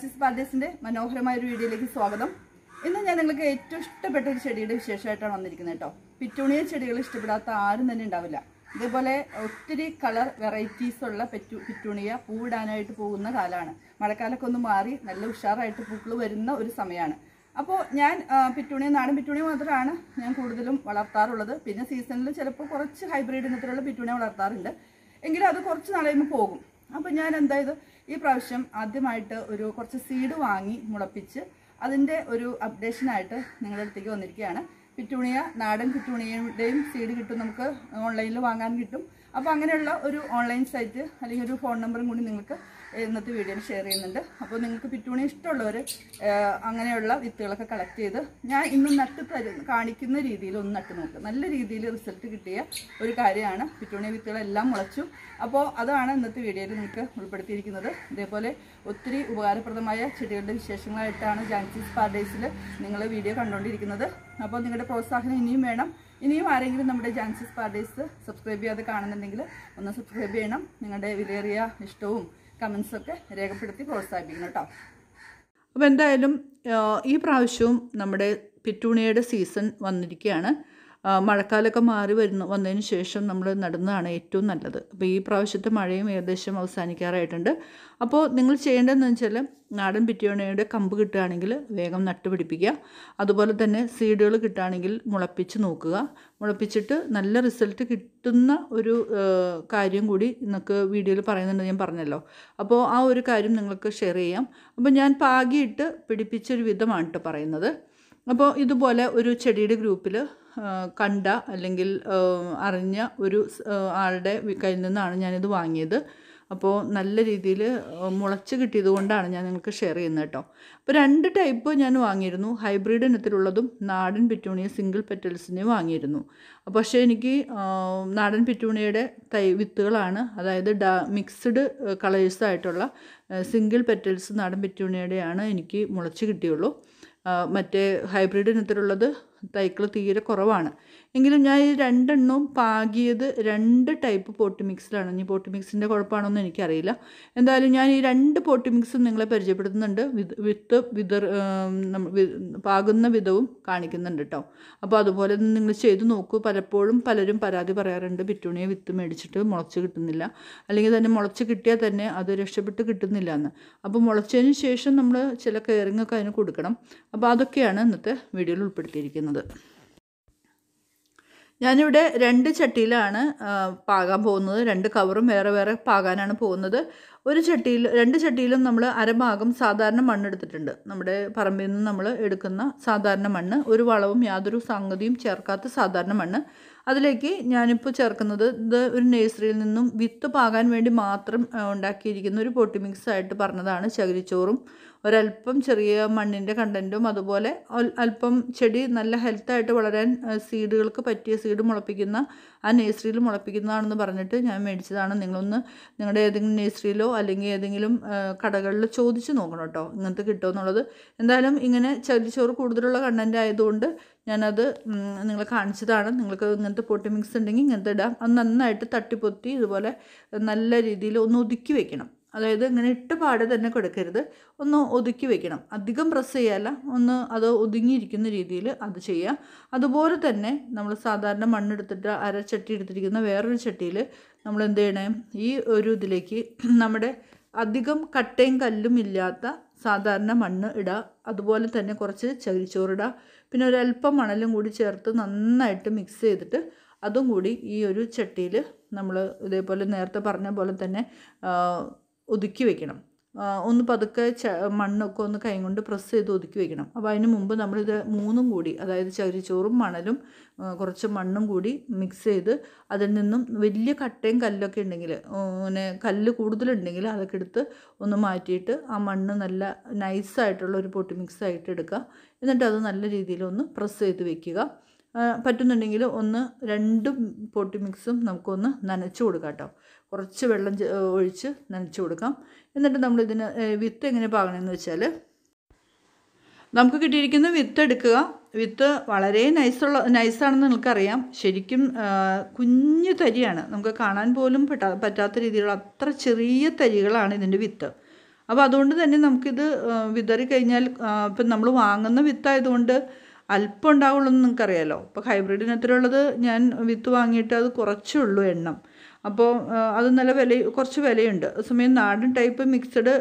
Francis പാർട്ടീസിന്റെ മനോഹരമായ ഒരു വീഡിയോയിലേക്ക് സ്വാഗതം ഇന്ന് ഞാൻ നിങ്ങൾക്ക് ഏറ്റവും ഇഷ്ടപ്പെട്ട ഒരു ചെടിയുടെ വിശേഷമായിട്ടാണ് വന്നിരിക്കുന്നത് കേട്ടോ പിറ്റൂണിയ ചെടികൾ ഇഷ്ടപ്പെടാത്ത ആരും തന്നെ ഉണ്ടാവില്ല ഇതേപോലെ ഒത്തിരി കളർ വെറൈറ്റീസ് ഉള്ള പെറ്റു പിറ്റൂണിയ പൂവിടാനായിട്ട് പോകുന്ന കാലമാണ് മഴക്കാലൊക്കെ ഒന്ന് മാറി നല്ല ഉഷാറായിട്ട് പൂക്കൾ വരുന്ന ഒരു സമയമാണ് അപ്പോൾ ഞാൻ പിറ്റൂണിയ നാടൻ പിറ്റൂണിയ മാത്രമാണ് ഞാൻ കൂടുതലും വളർത്താറുള്ളത് പിന്നെ സീസണിൽ ചിലപ്പോൾ കുറച്ച് ഹൈബ്രിഡ് ഇനത്തിലുള്ള പിറ്റൂണിയ വളർത്താറുണ്ട് എങ്കിലും അത് കുറച്ച് നാളെ പോകും അപ്പോൾ ഞാൻ എന്തായത് ഈ പ്രാവശ്യം ആദ്യമായിട്ട് ഒരു കുറച്ച് സീഡ് വാങ്ങി മുളപ്പിച്ച് അതിൻ്റെ ഒരു അപ്ഡേഷനായിട്ട് നിങ്ങളുടെ അടുത്തേക്ക് വന്നിരിക്കുകയാണ് പിറ്റൂണിയ നാടൻ പിറ്റൂണിയയുടെയും സീഡ് കിട്ടും നമുക്ക് ഓൺലൈനിൽ വാങ്ങാൻ കിട്ടും അപ്പോൾ അങ്ങനെയുള്ള ഒരു ഓൺലൈൻ സൈറ്റ് അല്ലെങ്കിൽ ഒരു ഫോൺ നമ്പറും കൂടി നിങ്ങൾക്ക് ഇന്നത്തെ വീഡിയോയിൽ ഷെയർ ചെയ്യുന്നുണ്ട് അപ്പോൾ നിങ്ങൾക്ക് പിറ്റൂണി ഇഷ്ടമുള്ളവർ അങ്ങനെയുള്ള വിത്തുകളൊക്കെ കളക്ട് ചെയ്ത് ഞാൻ ഇന്ന് നട്ട് കാണിക്കുന്ന രീതിയിൽ ഒന്ന് നട്ട് നോക്ക് നല്ല രീതിയിൽ റിസൾട്ട് കിട്ടിയ ഒരു കാര്യമാണ് പിറ്റൂണി വിത്തുകളെല്ലാം മുളച്ചു അപ്പോൾ അതാണ് ഇന്നത്തെ വീഡിയോയിൽ നിങ്ങൾക്ക് ഉൾപ്പെടുത്തിയിരിക്കുന്നത് ഇതേപോലെ ഒത്തിരി ഉപകാരപ്രദമായ ചെടികളുടെ വിശേഷങ്ങളായിട്ടാണ് ജാൻസീസ് പാരഡൈസിൽ നിങ്ങൾ വീഡിയോ കണ്ടുകൊണ്ടിരിക്കുന്നത് അപ്പോൾ നിങ്ങളുടെ പ്രോത്സാഹനം ഇനിയും വേണം ഇനിയും ആരെങ്കിലും നമ്മുടെ ജാൻസീസ് പാരഡൈസ് സബ്സ്ക്രൈബ് ചെയ്യാതെ കാണുന്നുണ്ടെങ്കിൽ ഒന്ന് സബ്സ്ക്രൈബ് ചെയ്യണം നിങ്ങളുടെ വിലയേറിയ ഇഷ്ടവും കമൻസൊക്കെ രേഖപ്പെടുത്തി പ്രോത്സാഹിപ്പിക്കണം കേട്ടോ അപ്പോൾ എന്തായാലും ഈ പ്രാവശ്യവും നമ്മുടെ പിറ്റൂണിയയുടെ സീസൺ വന്നിരിക്കുകയാണ് മഴക്കാലമൊക്കെ മാറി വരുന്ന വന്നതിന് ശേഷം നമ്മൾ നടുന്നതാണ് ഏറ്റവും നല്ലത് അപ്പോൾ ഈ പ്രാവശ്യത്തെ മഴയും ഏകദേശം അവസാനിക്കാറായിട്ടുണ്ട് അപ്പോൾ നിങ്ങൾ ചെയ്യേണ്ടതെന്ന് വെച്ചാൽ നാടൻ പിറ്റിയോണയുടെ കമ്പ് കിട്ടുകയാണെങ്കിൽ വേഗം നട്ടുപിടിപ്പിക്കുക അതുപോലെ തന്നെ സീഡുകൾ കിട്ടുകയാണെങ്കിൽ മുളപ്പിച്ച് നോക്കുക മുളപ്പിച്ചിട്ട് നല്ല റിസൾട്ട് കിട്ടുന്ന ഒരു കാര്യം കൂടി നിങ്ങൾക്ക് വീഡിയോയിൽ പറയുന്നുണ്ട് ഞാൻ പറഞ്ഞല്ലോ അപ്പോൾ ആ ഒരു കാര്യം നിങ്ങൾക്ക് ഷെയർ ചെയ്യാം അപ്പോൾ ഞാൻ പാകിയിട്ട് പിടിപ്പിച്ചൊരു വിധമാണ് കേട്ടോ പറയുന്നത് അപ്പോൾ ഇതുപോലെ ഒരു ചെടിയുടെ ഗ്രൂപ്പിൽ കണ്ട അല്ലെങ്കിൽ അറിഞ്ഞ ഒരു ആളുടെ കയ്യിൽ നിന്നാണ് ഞാനിത് വാങ്ങിയത് അപ്പോൾ നല്ല രീതിയിൽ മുളച്ച് കിട്ടിയത് കൊണ്ടാണ് ഞാൻ നിങ്ങൾക്ക് ഷെയർ ചെയ്യുന്നത് കേട്ടോ അപ്പോൾ രണ്ട് ടൈപ്പ് ഞാൻ വാങ്ങിയിരുന്നു ഹൈബ്രിഡ് ഇനത്തിലുള്ളതും നാടൻ പിറ്റൂണിയ സിംഗിൾ പെറ്റൽസിനെ വാങ്ങിയിരുന്നു അപ്പോൾ പക്ഷേ എനിക്ക് നാടൻ പിറ്റൂണിയുടെ തൈ വിത്തുകളാണ് അതായത് ഡ മിക്സ്ഡ് കളേഴ്സ് ആയിട്ടുള്ള സിംഗിൾ പെറ്റൽസ് നാടൻ പിറ്റൂണിയുടെയാണ് എനിക്ക് മുളച്ച് കിട്ടിയുള്ളൂ മറ്റേ ഹൈബ്രിഡ് ഇനത്തിലുള്ളത് തൈകൾ തീരെ കുറവാണ് എങ്കിലും ഞാൻ ഈ രണ്ടെണ്ണവും പാകിയത് രണ്ട് ടൈപ്പ് പോട്ട് മിക്സിലാണ് ഇനി പോട്ട് മിക്സിൻ്റെ കുഴപ്പമാണോന്ന് എനിക്കറിയില്ല എന്തായാലും ഞാൻ ഈ രണ്ട് പോട്ട് മിക്സും നിങ്ങളെ പരിചയപ്പെടുത്തുന്നുണ്ട് വിത്ത് വിതർ പാകുന്ന വിധവും കാണിക്കുന്നുണ്ട് കേട്ടോ അപ്പോൾ അതുപോലെ നിങ്ങൾ ചെയ്ത് നോക്കൂ പലപ്പോഴും പലരും പരാതി പറയാറുണ്ട് പിറ്റുണിയെ വിത്ത് മേടിച്ചിട്ട് മുളച്ച് കിട്ടുന്നില്ല അല്ലെങ്കിൽ തന്നെ മുളച്ച് കിട്ടിയാൽ തന്നെ അത് രക്ഷപ്പെട്ട് കിട്ടുന്നില്ല എന്ന് അപ്പോൾ മുളച്ചതിന് ശേഷം നമ്മൾ ചില കെയറിങ്ങൊക്കെ അതിന് കൊടുക്കണം അപ്പോൾ അതൊക്കെയാണ് ഇന്നത്തെ വീഡിയോയിൽ ഉൾപ്പെടുത്തിയിരിക്കുന്നത് ഞാനിവിടെ രണ്ട് ചട്ടിയിലാണ് പാകാൻ പോകുന്നത് രണ്ട് കവറും വേറെ വേറെ പാകാനാണ് പോകുന്നത് ഒരു ചട്ടിയിൽ രണ്ട് ചട്ടിയിലും നമ്മൾ അരഭാഗം സാധാരണ മണ്ണെടുത്തിട്ടുണ്ട് നമ്മുടെ പറമ്പിൽ നിന്ന് നമ്മൾ എടുക്കുന്ന സാധാരണ മണ്ണ് ഒരു വളവും യാതൊരു സംഗതിയും ചേർക്കാത്ത സാധാരണ മണ്ണ് അതിലേക്ക് ഞാനിപ്പോൾ ചേർക്കുന്നത് ഇത് ഒരു നേഴ്സറിയിൽ നിന്നും വിത്ത് പാകാൻ വേണ്ടി മാത്രം ഉണ്ടാക്കിയിരിക്കുന്ന ഒരു പൊട്ടിമിക്സ് മിക്സ് ആയിട്ട് പറഞ്ഞതാണ് ചകിരിച്ചോറും ഒരല്പം ചെറിയ മണ്ണിൻ്റെ കണ്ടൻറ്റും അതുപോലെ അല്പം ചെടി നല്ല ഹെൽത്തായിട്ട് വളരാൻ സീഡുകൾക്ക് പറ്റിയ സീഡ് മുളപ്പിക്കുന്ന ആ നേഴ്സറിയിൽ മുളപ്പിക്കുന്നതാണെന്ന് പറഞ്ഞിട്ട് ഞാൻ മേടിച്ചതാണ് നിങ്ങളൊന്ന് നിങ്ങളുടെ ഏതെങ്കിലും നേഴ്സറിയിലോ അല്ലെങ്കിൽ ഏതെങ്കിലും കടകളിൽ ചോദിച്ച് നോക്കണം കേട്ടോ ഇങ്ങനത്തെ കിട്ടുമോ എന്നുള്ളത് എന്തായാലും ഇങ്ങനെ ചകിരിച്ചോറ് കൂടുതലുള്ള കണ്ടൻറ്റ് ആയതുകൊണ്ട് ഞാനത് നിങ്ങളെ കാണിച്ചതാണ് നിങ്ങൾക്ക് ഇങ്ങനത്തെ പൊട്ടി മിക്സ് ഉണ്ടെങ്കിൽ ഇങ്ങനത്തെ ഇടാം അത് നന്നായിട്ട് തട്ടിപ്പൊത്തി ഇതുപോലെ നല്ല രീതിയിൽ ഒന്ന് ഒതുക്കി വെക്കണം അതായത് ഇങ്ങനെ ഇട്ട പാടെ തന്നെ കൊടുക്കരുത് ഒന്ന് ഒതുക്കി വെക്കണം അധികം പ്രസ് ചെയ്യാല്ല ഒന്ന് അത് ഒതുങ്ങിയിരിക്കുന്ന രീതിയിൽ അത് ചെയ്യുക അതുപോലെ തന്നെ നമ്മൾ സാധാരണ മണ്ണെടുത്തിട്ട് അരച്ചട്ടി എടുത്തിരിക്കുന്ന വേറൊരു ചട്ടിയിൽ നമ്മൾ എന്ത് ചെയ്യണേ ഈ ഒരു ഇതിലേക്ക് നമ്മുടെ അധികം കട്ടയും കല്ലും ഇല്ലാത്ത സാധാരണ മണ്ണ് ഇടുക അതുപോലെ തന്നെ കുറച്ച് ചകിരിച്ചോറിടുക പിന്നെ ഒരല്പം മണലും കൂടി ചേർത്ത് നന്നായിട്ട് മിക്സ് ചെയ്തിട്ട് അതും കൂടി ഈ ഒരു ചട്ടിയിൽ നമ്മൾ ഇതേപോലെ നേരത്തെ പറഞ്ഞ പോലെ തന്നെ ഒതുക്കി വെക്കണം ഒന്ന് പതുക്കെ ച മണ്ണൊക്കെ ഒന്ന് കൈ കൊണ്ട് പ്രസ് ചെയ്ത് ഒതുക്കി വെക്കണം അപ്പോൾ അതിന് മുമ്പ് നമ്മളിത് മൂന്നും കൂടി അതായത് ചകിരിച്ചോറും മണലും കുറച്ച് മണ്ണും കൂടി മിക്സ് ചെയ്ത് അതിൽ നിന്നും വലിയ കട്ടയും കല്ലൊക്കെ ഉണ്ടെങ്കിൽ പിന്നെ കല്ല് കൂടുതലുണ്ടെങ്കിൽ അതൊക്കെ എടുത്ത് ഒന്ന് മാറ്റിയിട്ട് ആ മണ്ണ് നല്ല നൈസായിട്ടുള്ള ഒരു പൊട്ടി മിക്സ് ആയിട്ട് എടുക്കുക എന്നിട്ട് അത് നല്ല രീതിയിൽ ഒന്ന് പ്രസ് ചെയ്ത് വെക്കുക പറ്റുന്നുണ്ടെങ്കിൽ ഒന്ന് രണ്ടും പൊട്ടി മിക്സും നമുക്കൊന്ന് നനച്ച് കൊടുക്കാം കേട്ടോ കുറച്ച് വെള്ളം ഒഴിച്ച് നനച്ച് കൊടുക്കാം എന്നിട്ട് നമ്മൾ ഇതിന് വിത്ത് എങ്ങനെ പാകണമെന്ന് വെച്ചാൽ നമുക്ക് കിട്ടിയിരിക്കുന്ന വിത്ത് എടുക്കുക വിത്ത് വളരെ നൈസുള്ള നൈസാണെന്ന് നിങ്ങൾക്കറിയാം ശരിക്കും കുഞ്ഞ് തരിയാണ് നമുക്ക് കാണാൻ പോലും പെട്ടാ പറ്റാത്ത രീതിയിലുള്ള അത്ര ചെറിയ തരികളാണ് ഇതിൻ്റെ വിത്ത് അപ്പോൾ അതുകൊണ്ട് തന്നെ നമുക്കിത് വിതറി കഴിഞ്ഞാൽ ഇപ്പം നമ്മൾ വാങ്ങുന്ന വിത്തായതുകൊണ്ട് അല്പം ഉണ്ടാവുള്ളൂ എന്ന് നിങ്ങൾക്കറിയാമല്ലോ അപ്പോൾ ഹൈബ്രിഡിനത്തിലുള്ളത് ഞാൻ വിത്ത് വാങ്ങിയിട്ട് അത് കുറച്ചേ ഉള്ളൂ എണ്ണം അപ്പോൾ അത് നല്ല വില കുറച്ച് വിലയുണ്ട് അതേസമയം നാടൻ ടൈപ്പ് മിക്സഡ്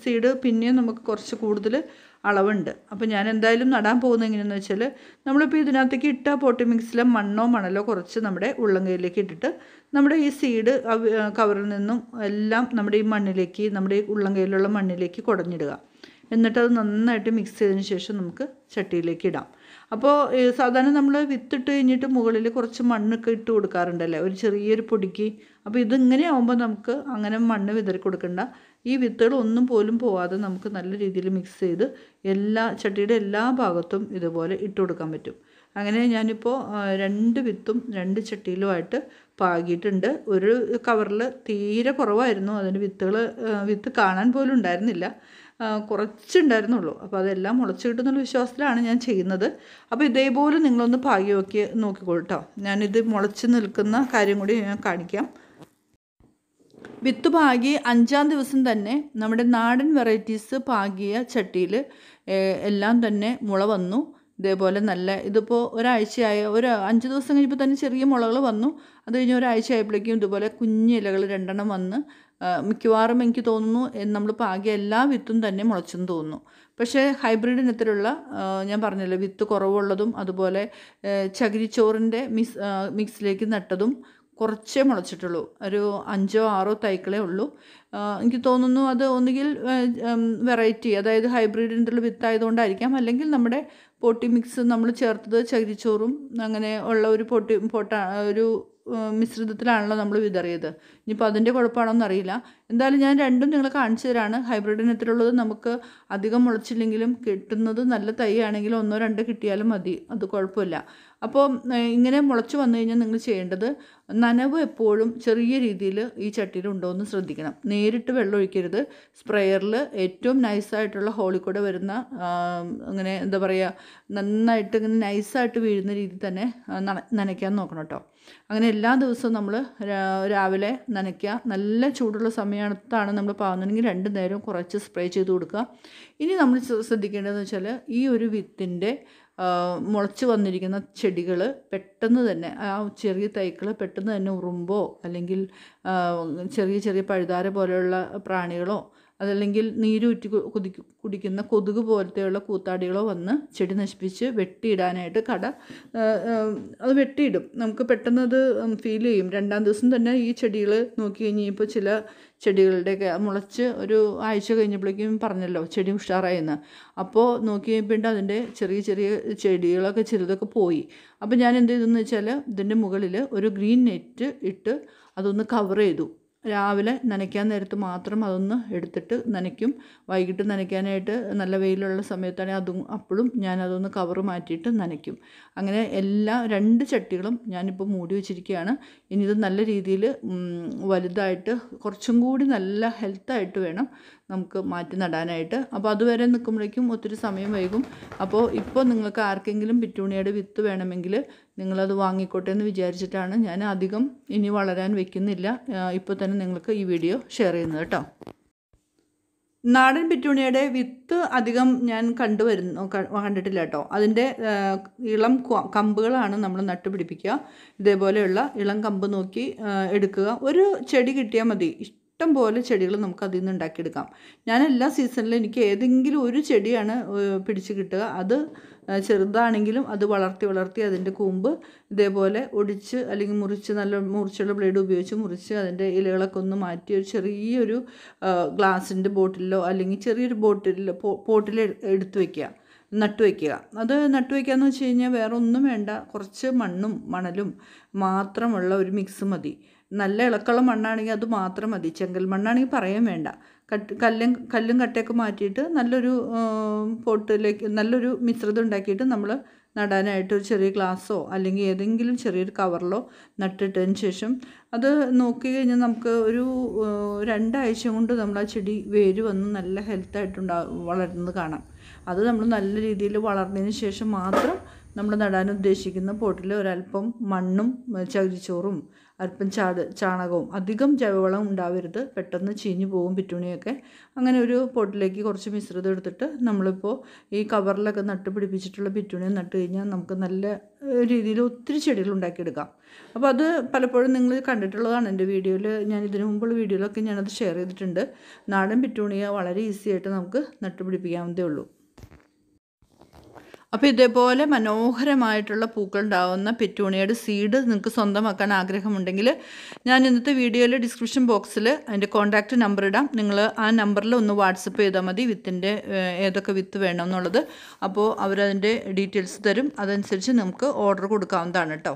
സീഡ് പിന്നെയും നമുക്ക് കുറച്ച് കൂടുതൽ അളവുണ്ട് അപ്പോൾ ഞാൻ എന്തായാലും നടാൻ പോകുന്നത് എങ്ങനെയെന്ന് വെച്ചാൽ നമ്മളിപ്പോൾ ഇതിനകത്തേക്ക് ഇട്ട പോട്ടി മിക്സിലെ മണ്ണോ മണലോ കുറച്ച് നമ്മുടെ ഉള്ളങ്കയിലേക്ക് ഇട്ടിട്ട് നമ്മുടെ ഈ സീഡ് കവറിൽ നിന്നും എല്ലാം നമ്മുടെ ഈ മണ്ണിലേക്ക് നമ്മുടെ ഈ ഉള്ളങ്കയിലുള്ള മണ്ണിലേക്ക് കുടഞ്ഞിടുക എന്നിട്ട് അത് നന്നായിട്ട് മിക്സ് ചെയ്തതിന് ശേഷം നമുക്ക് ചട്ടിയിലേക്ക് ഇടാം അപ്പോൾ സാധാരണ നമ്മൾ വിത്തിട്ട് കഴിഞ്ഞിട്ട് മുകളിൽ കുറച്ച് മണ്ണൊക്കെ ഇട്ട് കൊടുക്കാറുണ്ടല്ലേ ഒരു ചെറിയൊരു പൊടിക്ക് അപ്പോൾ ഇതിങ്ങനെ ആകുമ്പോൾ നമുക്ക് അങ്ങനെ മണ്ണ് വിതറി കൊടുക്കണ്ട ഈ വിത്തുകളൊന്നും പോലും പോവാതെ നമുക്ക് നല്ല രീതിയിൽ മിക്സ് ചെയ്ത് എല്ലാ ചട്ടിയുടെ എല്ലാ ഭാഗത്തും ഇതുപോലെ ഇട്ട് കൊടുക്കാൻ പറ്റും അങ്ങനെ ഞാനിപ്പോൾ രണ്ട് വിത്തും രണ്ട് ചട്ടിയിലുമായിട്ട് പാകിയിട്ടുണ്ട് ഒരു കവറിൽ തീരെ കുറവായിരുന്നു അതിന് വിത്തുകൾ വിത്ത് കാണാൻ പോലും ഉണ്ടായിരുന്നില്ല കുറച്ചുണ്ടായിരുന്നുള്ളൂ അപ്പോൾ അതെല്ലാം മുളച്ച് കിട്ടുന്നുള്ള വിശ്വാസത്തിലാണ് ഞാൻ ചെയ്യുന്നത് അപ്പോൾ ഇതേപോലെ നിങ്ങളൊന്ന് ഭാഗ്യമൊക്കെ നോക്കിക്കോട്ടോ ഞാനിത് മുളച്ച് നിൽക്കുന്ന കാര്യം കൂടി ഞാൻ കാണിക്കാം വിത്ത് പാകി അഞ്ചാം ദിവസം തന്നെ നമ്മുടെ നാടൻ വെറൈറ്റീസ് പാകിയ ചട്ടിയിൽ എല്ലാം തന്നെ മുള വന്നു ഇതേപോലെ നല്ല ഇതിപ്പോൾ ഒരാഴ്ചയായ ഒരു അഞ്ച് ദിവസം കഴിഞ്ഞപ്പോൾ തന്നെ ചെറിയ മുളകൾ വന്നു അത് കഴിഞ്ഞ് ഒരാഴ്ച ആയപ്പോഴേക്കും ഇതുപോലെ കുഞ്ഞിലകൾ രണ്ടെണ്ണം വന്ന് മിക്കവാറും എനിക്ക് തോന്നുന്നു നമ്മൾ പാകിയ എല്ലാ വിത്തും തന്നെ മുളച്ചെന്ന് തോന്നുന്നു പക്ഷേ ഹൈബ്രിഡ് ഇനത്തിലുള്ള ഞാൻ പറഞ്ഞല്ലോ വിത്ത് കുറവുള്ളതും അതുപോലെ ചകിരിച്ചോറിൻ്റെ മിക്സ് മിക്സിലേക്ക് നട്ടതും കുറച്ചേ മുളച്ചിട്ടുള്ളൂ ഒരു അഞ്ചോ ആറോ തൈക്കളേ ഉള്ളൂ എനിക്ക് തോന്നുന്നു അത് ഒന്നുകിൽ വെറൈറ്റി അതായത് ഹൈബ്രിഡിൻ്റെ വിത്തായതുകൊണ്ടായിരിക്കാം അല്ലെങ്കിൽ നമ്മുടെ പൊട്ടി മിക്സ് നമ്മൾ ചേർത്തത് ചകിരിച്ചോറും അങ്ങനെ ഉള്ള ഒരു പൊട്ടി പൊട്ട ഒരു മിശ്രിതത്തിലാണല്ലോ നമ്മൾ വിതറിയത് ഇനിയിപ്പോൾ അതിൻ്റെ കുഴപ്പമാണോ അറിയില്ല എന്തായാലും ഞാൻ രണ്ടും നിങ്ങളെ കാണിച്ചു തരാണ് ഹൈബ്രിഡ് ഇനത്തിലുള്ളത് നമുക്ക് അധികം മുളച്ചില്ലെങ്കിലും കിട്ടുന്നത് നല്ല തൈ ഒന്നോ രണ്ടോ കിട്ടിയാലും മതി അത് കുഴപ്പമില്ല അപ്പോൾ ഇങ്ങനെ മുളച്ച് വന്നു കഴിഞ്ഞാൽ നിങ്ങൾ ചെയ്യേണ്ടത് നനവ് എപ്പോഴും ചെറിയ രീതിയിൽ ഈ ചട്ടിയിൽ ഉണ്ടോ എന്ന് ശ്രദ്ധിക്കണം നേരിട്ട് വെള്ളം ഒഴിക്കരുത് സ്പ്രെയറിൽ ഏറ്റവും നൈസായിട്ടുള്ള ഹോളിക്കൂടെ വരുന്ന അങ്ങനെ എന്താ പറയുക നന്നായിട്ട് ഇങ്ങനെ നൈസായിട്ട് വീഴുന്ന രീതിയിൽ തന്നെ നനയ്ക്കാൻ നോക്കണം കേട്ടോ അങ്ങനെ എല്ലാ ദിവസവും നമ്മൾ രാവിലെ നനയ്ക്കുക നല്ല ചൂടുള്ള സമയത്താണ് നമ്മൾ പാകുന്നതെങ്കിൽ രണ്ട് നേരവും കുറച്ച് സ്പ്രേ ചെയ്ത് കൊടുക്കുക ഇനി നമ്മൾ ശ്രദ്ധിക്കേണ്ടതെന്ന് വെച്ചാൽ ഈ ഒരു വിത്തിൻ്റെ മുളച്ച് വന്നിരിക്കുന്ന ചെടികൾ പെട്ടെന്ന് തന്നെ ആ ചെറിയ തൈക്കൾ പെട്ടെന്ന് തന്നെ ഉറുമ്പോ അല്ലെങ്കിൽ ചെറിയ ചെറിയ പഴുതാര പോലെയുള്ള പ്രാണികളോ അതല്ലെങ്കിൽ നീരൂറ്റി കുതി കുടിക്കുന്ന കൊതുക് പോലത്തെയുള്ള കൂത്താടികളോ വന്ന് ചെടി നശിപ്പിച്ച് വെട്ടിയിടാനായിട്ട് കട അത് വെട്ടിയിടും നമുക്ക് പെട്ടെന്ന് അത് ഫീൽ ചെയ്യും രണ്ടാം ദിവസം തന്നെ ഈ ചെടികൾ നോക്കി കഴിഞ്ഞപ്പോൾ ചില ചെടികളുടെയൊക്കെ മുളച്ച് ഒരു ആഴ്ച കഴിഞ്ഞപ്പോഴേക്കും പറഞ്ഞല്ലോ ചെടി ഉഷാറായിരുന്നു അപ്പോൾ നോക്കി കഴിയുമ്പോൾ അതിൻ്റെ ചെറിയ ചെറിയ ചെടികളൊക്കെ ചെറുതൊക്കെ പോയി അപ്പോൾ ഞാൻ എന്ത് ചെയ്തെന്ന് വെച്ചാൽ ഇതിൻ്റെ മുകളിൽ ഒരു ഗ്രീൻ നെറ്റ് ഇട്ട് അതൊന്ന് കവർ ചെയ്തു രാവിലെ നനയ്ക്കാൻ നേരത്ത് മാത്രം അതൊന്ന് എടുത്തിട്ട് നനയ്ക്കും വൈകിട്ട് നനയ്ക്കാനായിട്ട് നല്ല വെയിലുള്ള സമയത്താണെങ്കിൽ അതും അപ്പോഴും ഞാനതൊന്ന് കവർ മാറ്റിയിട്ട് നനയ്ക്കും അങ്ങനെ എല്ലാ രണ്ട് ചട്ടികളും ഞാനിപ്പോൾ മൂടി വെച്ചിരിക്കുകയാണ് ഇനിയിത് നല്ല രീതിയിൽ വലുതായിട്ട് കുറച്ചും കൂടി നല്ല ഹെൽത്തായിട്ട് വേണം നമുക്ക് മാറ്റി നടാനായിട്ട് അപ്പോൾ അതുവരെ നിൽക്കുമ്പോഴേക്കും ഒത്തിരി സമയം വൈകും അപ്പോൾ ഇപ്പോൾ നിങ്ങൾക്ക് ആർക്കെങ്കിലും പിറ്റൂണിയുടെ വിത്ത് വേണമെങ്കിൽ നിങ്ങളത് വാങ്ങിക്കോട്ടെ എന്ന് വിചാരിച്ചിട്ടാണ് ഞാൻ അധികം ഇനി വളരാൻ വെക്കുന്നില്ല ഇപ്പോൾ തന്നെ നിങ്ങൾക്ക് ഈ വീഡിയോ ഷെയർ ചെയ്യുന്നത് കേട്ടോ നാടൻ പിറ്റൂണിയുടെ വിത്ത് അധികം ഞാൻ കണ്ടുവരുന്നു കണ്ടിട്ടില്ല കേട്ടോ അതിൻ്റെ ഇളം കമ്പുകളാണ് നമ്മൾ നട്ടുപിടിപ്പിക്കുക ഇതേപോലെയുള്ള ഇളം കമ്പ് നോക്കി എടുക്കുക ഒരു ചെടി കിട്ടിയാൽ മതി ഇഷ്ടം പോലെ ചെടികൾ നമുക്ക് അതിൽ നിന്ന് ഉണ്ടാക്കിയെടുക്കാം ഞാൻ എല്ലാ സീസണിലും എനിക്ക് ഏതെങ്കിലും ഒരു ചെടിയാണ് പിടിച്ച് കിട്ടുക അത് ചെറുതാണെങ്കിലും അത് വളർത്തി വളർത്തി അതിൻ്റെ കൂമ്പ് ഇതേപോലെ ഒടിച്ച് അല്ലെങ്കിൽ മുറിച്ച് നല്ല മുറിച്ചുള്ള ബ്ലേഡ് ഉപയോഗിച്ച് മുറിച്ച് അതിൻ്റെ ഇലകളൊക്കെ ഒന്ന് മാറ്റി ഒരു ചെറിയൊരു ഗ്ലാസിൻ്റെ ബോട്ടിലോ അല്ലെങ്കിൽ ചെറിയൊരു ബോട്ടിലോ പോട്ടിൽ എടുത്തു വയ്ക്കുക നട്ടു വയ്ക്കുക അത് നട്ടു വയ്ക്കുക എന്ന് വെച്ച് കഴിഞ്ഞാൽ വേറെ ഒന്നും വേണ്ട കുറച്ച് മണ്ണും മണലും മാത്രമുള്ള ഒരു മിക്സ് മതി നല്ല ഇളക്കുള്ള മണ്ണാണെങ്കിൽ അത് മാത്രം മതി ചെങ്കൽ മണ്ണാണെങ്കിൽ പറയാൻ വേണ്ട കട്ട് കല്ലും കല്ലും കട്ടയൊക്കെ മാറ്റിയിട്ട് നല്ലൊരു പോട്ടിലേക്ക് നല്ലൊരു മിശ്രിതം ഉണ്ടാക്കിയിട്ട് നമ്മൾ നടാനായിട്ട് ഒരു ചെറിയ ഗ്ലാസ്സോ അല്ലെങ്കിൽ ഏതെങ്കിലും ചെറിയൊരു കവറിലോ നട്ടിട്ടതിന് ശേഷം അത് നോക്കി കഴിഞ്ഞാൽ നമുക്ക് ഒരു രണ്ടാഴ്ച കൊണ്ട് നമ്മൾ ആ ചെടി വേര് വന്ന് നല്ല ഹെൽത്തായിട്ടുണ്ടാ വളരുന്നത് കാണാം അത് നമ്മൾ നല്ല രീതിയിൽ വളർന്നതിന് ശേഷം മാത്രം നമ്മൾ നടാൻ ഉദ്ദേശിക്കുന്ന പോട്ടിൽ ഒരല്പം മണ്ണും ചകിരിച്ചോറും അല്പം ചാട് ചാണകവും അധികം ജൈവവളം ഉണ്ടാവരുത് പെട്ടെന്ന് ചീഞ്ഞു പോകും പിറ്റുണിയൊക്കെ അങ്ങനെ ഒരു പോട്ടിലേക്ക് കുറച്ച് മിശ്രിതം എടുത്തിട്ട് നമ്മളിപ്പോൾ ഈ കവറിലൊക്കെ നട്ട് പിടിപ്പിച്ചിട്ടുള്ള പിറ്റുണി നട്ട് കഴിഞ്ഞാൽ നമുക്ക് നല്ല രീതിയിൽ ഒത്തിരി ചെടികൾ ഉണ്ടാക്കിയെടുക്കാം അപ്പോൾ അത് പലപ്പോഴും നിങ്ങൾ കണ്ടിട്ടുള്ളതാണ് എൻ്റെ വീഡിയോയിൽ ഞാൻ ഇതിനു മുമ്പുള്ള വീഡിയോയിലൊക്കെ ഞാനത് ഷെയർ ചെയ്തിട്ടുണ്ട് നാടൻ പിറ്റൂണിയ വളരെ ഈസി ആയിട്ട് നമുക്ക് നട്ടുപിടിപ്പിക്കാവുന്നതേ ഉള്ളൂ അപ്പോൾ ഇതേപോലെ മനോഹരമായിട്ടുള്ള പൂക്കൾ ഉണ്ടാവുന്ന പെറ്റൂണിയുടെ സീഡ് നിങ്ങൾക്ക് സ്വന്തമാക്കാൻ ആഗ്രഹമുണ്ടെങ്കിൽ ഞാൻ ഇന്നത്തെ വീഡിയോയിലെ ഡിസ്ക്രിപ്ഷൻ ബോക്സിൽ അതിൻ്റെ കോൺടാക്റ്റ് നമ്പർ ഇടാം നിങ്ങൾ ആ നമ്പറിൽ ഒന്ന് വാട്സപ്പ് ചെയ്താൽ മതി വിത്തിൻ്റെ ഏതൊക്കെ വിത്ത് വേണം എന്നുള്ളത് അപ്പോൾ അവരതിൻ്റെ ഡീറ്റെയിൽസ് തരും അതനുസരിച്ച് നമുക്ക് ഓർഡർ കൊടുക്കാവുന്നതാണ് കേട്ടോ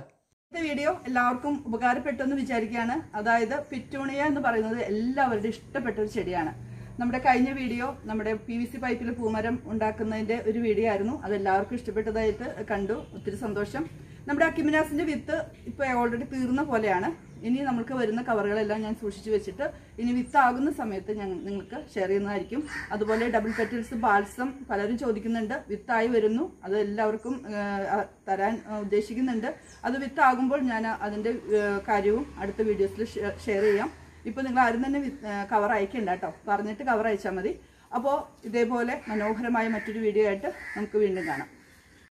ഇന്നത്തെ വീഡിയോ എല്ലാവർക്കും ഉപകാരപ്പെട്ടെന്ന് വിചാരിക്കുകയാണ് അതായത് പിറ്റൂണിയ എന്ന് പറയുന്നത് എല്ലാവരുടെയും ഇഷ്ടപ്പെട്ട ഒരു ചെടിയാണ് നമ്മുടെ കഴിഞ്ഞ വീഡിയോ നമ്മുടെ പി വി സി പൈപ്പിൽ പൂമരം ഉണ്ടാക്കുന്നതിന്റെ ഒരു വീഡിയോ ആയിരുന്നു അത് എല്ലാവർക്കും ഇഷ്ടപ്പെട്ടതായിട്ട് കണ്ടു ഒത്തിരി സന്തോഷം നമ്മുടെ അക്കിമിനാസിന്റെ വിത്ത് ഇപ്പോൾ ഓൾറെഡി തീർന്ന പോലെയാണ് ഇനി നമ്മൾക്ക് വരുന്ന കവറുകളെല്ലാം ഞാൻ സൂക്ഷിച്ചു വെച്ചിട്ട് ഇനി വിത്താകുന്ന സമയത്ത് ഞാൻ നിങ്ങൾക്ക് ഷെയർ ചെയ്യുന്നതായിരിക്കും അതുപോലെ ഡബിൾ പെറ്റൽസ് ബാൽസം പലരും ചോദിക്കുന്നുണ്ട് വിത്തായി വരുന്നു അത് എല്ലാവർക്കും തരാൻ ഉദ്ദേശിക്കുന്നുണ്ട് അത് വിത്താകുമ്പോൾ ഞാൻ അതിൻ്റെ കാര്യവും അടുത്ത വീഡിയോസിൽ ഷെയർ ചെയ്യാം ഇപ്പം നിങ്ങൾ ആരും തന്നെ കവർ അയക്കണ്ട കേട്ടോ പറഞ്ഞിട്ട് കവർ അയച്ചാൽ മതി അപ്പോൾ ഇതേപോലെ മനോഹരമായ മറ്റൊരു വീഡിയോ ആയിട്ട് നമുക്ക് വീണ്ടും കാണാം